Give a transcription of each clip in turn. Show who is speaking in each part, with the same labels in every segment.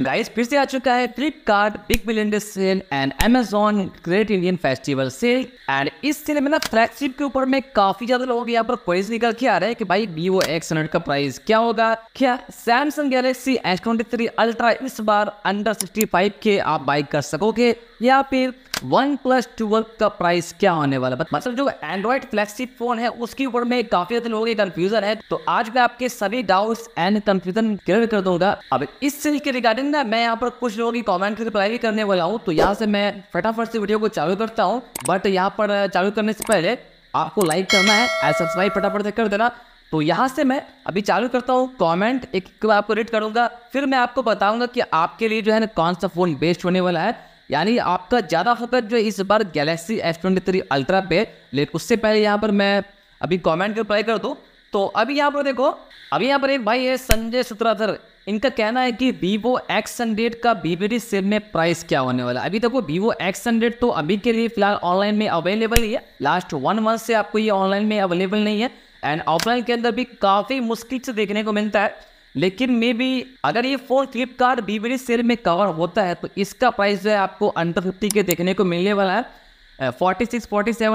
Speaker 1: guys फिर से आ चुका है Flipkart big million day sale and Amazon great Indian festival sale and इस सेल में ना फ्लैगशिप के ऊपर में काफी ज्यादा लोगों के यहाँ पर क्वेरीज निकल के आ रहे हैं कि भाई वीवो एक्स हंड्रेड का प्राइस क्या होगा क्या Samsung Galaxy S twenty three Ultra इस बार अंडर सिक्सटी फाइव के आप बाइक कर सकोगे या फिर वन प्लस ट्वेल्व का प्राइस क्या होने वाला मतलब जो एंड्रॉइड फ्लैगशिप फोन है उसके ऊपर में काफी ज्यादा लोगों के कंफ्यूजन है तो आज मैं आपके सभी डाउट्स एंड कंफ्यूजन क्लियर कर दूंगा अब इस सेल के रिगार्डिंग स्टार्टिंग ना मैं यहाँ पर कुछ लोगों की कॉमेंट की रिप्लाई भी करने वाला हूँ तो यहाँ से मैं फटाफट से वीडियो को चालू करता हूँ बट यहाँ पर चालू करने से पहले आपको लाइक करना है एंड सब्सक्राइब फटाफट से कर देना तो यहाँ से मैं अभी चालू करता हूँ कमेंट एक बार आपको रीड करूँगा फिर मैं आपको बताऊँगा कि आपके लिए जो है ना कौन सा फ़ोन बेस्ट होने वाला है यानी आपका ज़्यादा फोकस जो इस बार Galaxy S twenty three Ultra पे लेकिन उससे पहले यहाँ पर मैं अभी कमेंट कर रिप्लाई कर दूँ तो अभी यहाँ पर देखो अभी यहाँ पर एक भाई है संजय सूत्राधर इनका कहना है कि वीवो एक्स हंड्रेड का बीबीडी सेल में प्राइस क्या होने वाला है अभी देखो वीवो एक्स हंड्रेड तो अभी के लिए फिलहाल ऑनलाइन में अवेलेबल ही है लास्ट वन मंथ से आपको ये ऑनलाइन में अवेलेबल नहीं है एंड ऑफलाइन के अंदर भी काफ़ी मुश्किल से देखने को मिलता है लेकिन मे भी अगर ये फ़ोन फ्लिपकार्ट बीबीडी सेल में कवर होता है तो इसका प्राइस जो है आपको अंडर फिफ्टी के देखने को मिलने वाला है फोर्टी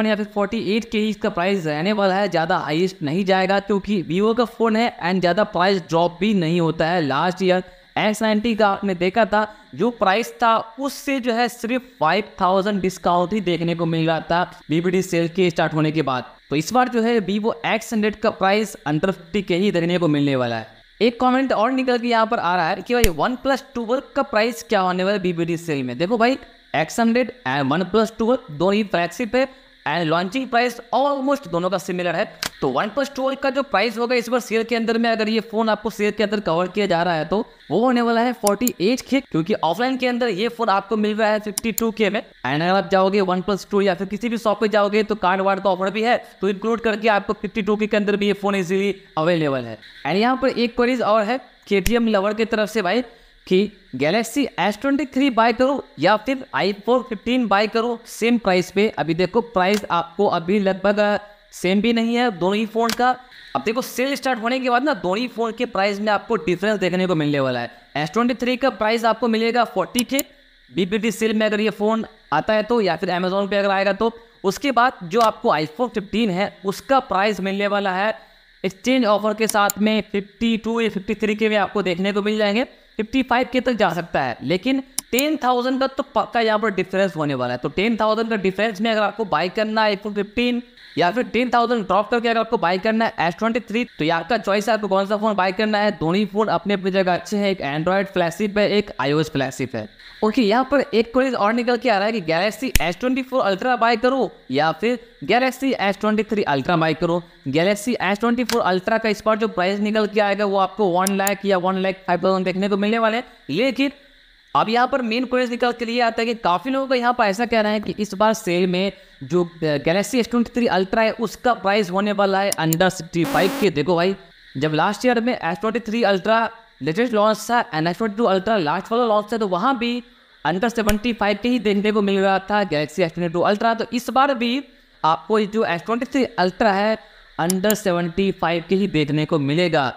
Speaker 1: या फिर फोर्टी के ही इसका प्राइस रहने वाला है ज़्यादा हाइस्ट नहीं जाएगा क्योंकि वीवो का फ़ोन है एंड ज़्यादा प्राइस ड्रॉप भी नहीं होता है लास्ट ईयर एस नाइन्टी का आपने देखा था जो प्राइस था उससे जो है सिर्फ 5000 डिस्काउंट ही देखने को मिल रहा था बीबीडी सेल के स्टार्ट होने के बाद तो इस बार जो है वीवो एक्स हंड्रेड का प्राइस अंडर फिफ्टी के ही देखने को मिलने वाला है एक कमेंट और निकल के यहाँ पर आ रहा है कि भाई वन प्लस टू वर्क का प्राइस क्या होने वाला है बीबीडी सेल में देखो भाई X hundred and OnePlus two दोनों ही फ्लैगशिप है एंड लॉन्चिंग प्राइस ऑलमोस्ट दोनों का सिमिलर है तो वन प्लस टू का जो प्राइस होगा इस बार सेल के अंदर में अगर ये फोन आपको सेल के अंदर कवर किया जा रहा है तो वो होने वाला है फोर्टी एट के क्योंकि ऑफलाइन के अंदर ये फोन आपको मिल रहा है फिफ्टी टू के में एंड अगर आप जाओगे वन प्लस टू या फिर किसी भी शॉप पे जाओगे तो कार्ड वार्ड का ऑफर भी है तो इंक्लूड करके आपको फिफ्टी टू के अंदर भी ये फोन इजिली अवेलेबल है एंड यहाँ पर एक क्वेरीज और है के लवर की तरफ से भाई कि Galaxy S twenty three buy करो या फिर आई फोन फिफ्टीन बाय करो सेम प्राइस पे अभी देखो प्राइस आपको अभी लगभग सेम भी नहीं है दोनों ही फ़ोन का अब देखो सेल स्टार्ट होने के बाद ना दोनों ही फ़ोन के प्राइस में आपको डिफरेंस देखने को मिलने वाला है एस ट्वेंटी थ्री का प्राइस आपको मिलेगा फोर्टी के बीपीटी सेल में अगर ये फ़ोन आता है तो या फिर अमेजोन पे अगर आएगा तो उसके बाद जो आपको आई फोन फिफ्टीन है उसका प्राइस मिलने वाला है एक्सचेंज ऑफर के साथ में फिफ्टी टू या फिफ्टी थ्री के भी आपको देखने को मिल जाएंगे फाइव के तक जा सकता है लेकिन टेन थाउजेंड का तो पक्का यहाँ पर डिफरेंस होने वाला है तो टेन थाउजेंड का डिफरेंस में अगर आपको बाई करना है आईफोन फिफ्टीन या फिर टेन थाउजेंड ड्रॉप करके अगर आपको बाई करना है एस ट्वेंटी थ्री तो यहाँ का चॉइस है आपको कौन सा फोन बाई करना है दोनों ही फोन अपने अपनी जगह अच्छे हैं एक एंड्रॉयड फ्लैशिप है एक आईओ एस फ्लैशिप है ओके यहाँ पर एक क्वेरीज और निकल के आ रहा है कि Galaxy S twenty four Ultra buy करो या फिर Galaxy S twenty three Ultra buy करो Galaxy S twenty four Ultra का इस बार जो प्राइस निकल के आएगा वो आपको वन लाख या वन लाख फाइव थाउजेंड देखने को मिलने वाले हैं लेकिन अब यहाँ पर मेन क्वेश्चन निकल के लिए आता है कि काफ़ी लोगों का यहाँ पर ऐसा कह रहा है कि इस बार सेल में जो Galaxy S twenty three Ultra है उसका प्राइस होने वाला है अंडर सिक्सटी फाइव के देखो भाई जब लास्ट ईयर में S twenty three Ultra latest launch था and S twenty two Ultra last वाला लॉन्च था तो वहाँ भी अंडर सेवेंटी फाइव के ही देखने को मिल रहा था Galaxy S twenty two Ultra तो इस बार भी आपको जो एस ट्वेंटी थ्री अल्ट्रा है अंडर सेवेंटी फाइव के ही देखने को मिलेगा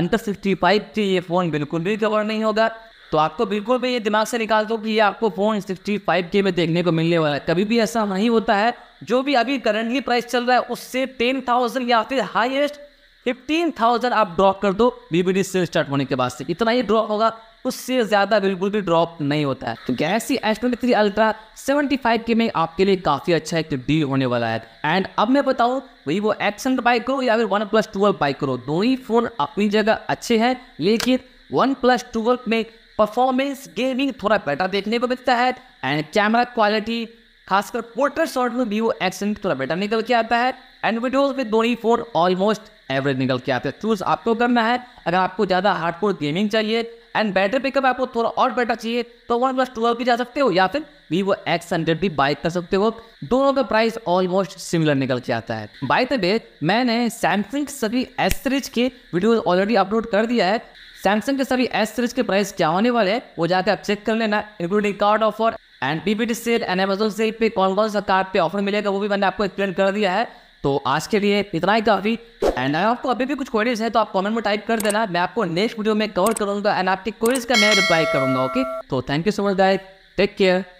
Speaker 1: अंडर सिक्सटी फाइव के ये फ़ोन बिल्कुल भी कवर नहीं होगा तो आपको बिल्कुल भी ये दिमाग से निकाल दो कि ये आपको फ़ोन सिक्सटी फाइव के में देखने को मिलने वाला है कभी भी ऐसा नहीं होता है जो भी अभी करंटली प्राइस चल रहा है उससे टेन थाउजेंड या फिर हाईएस्ट फिफ्टीन थाउजेंड आप ड्रॉप कर दो बीबीडी सेल स्टार्ट होने के बाद से इतना ही ड्रॉप होगा उससे ज़्यादा बिल्कुल भी ड्रॉप नहीं होता है तो Galaxy S twenty three Ultra seventy five के में आपके लिए काफ़ी अच्छा एक डील होने वाला है एंड अब मैं बताऊँ वही वो एक्सन बाइक करो या फिर वन प्लस ट्वेल्व बाइक करो दो ही फ़ोन अपनी जगह अच्छे हैं लेकिन वन प्लस ट्वेल्व में परफॉर्मेंस गेमिंग थोड़ा बेटर देखने को मिलता है एंड कैमरा क्वालिटी खासकर पोर्ट्रेट शॉट में वो एक्शन थोड़ा बेटर निकल के आता है एंड विडोज विद धोनी फोर ऑलमोस्ट एवरेज निकल के आते हैं चूज आपको करना है अगर आपको ज़्यादा हार्डकोर गेमिंग चाहिए एंड बैटरी पिकअप आपको थोड़ा और बेटर चाहिए तो वन प्लस ट्वेल्व भी जा सकते हो या फिर वीवो एक्स हंड्रेड भी बाइक कर सकते हो दोनों का प्राइस ऑलमोस्ट सिमिलर निकल के आता है बाय द वे मैंने सैमसंग सभी एस सीरीज के वीडियो ऑलरेडी अपलोड कर दिया है सैमसंग के सभी एस सीरीज के प्राइस क्या होने वाले हैं वो जाकर आप चेक कर लेना including card offer and PPT sale and Amazon sale पे कौन कौन सा कार्ड पे ऑफर मिलेगा वो भी मैंने आपको एक्सप्लेन कर दिया है तो आज के लिए इतना ही काफ़ी एंड अगर आपको अभी भी कुछ क्वेरीज है तो आप कमेंट में टाइप कर देना मैं आपको नेक्स्ट वीडियो में कवर करूंगा एंड आपकी क्वेरीज का मैं रिप्लाई करूंगा ओके तो thank you so much guys take care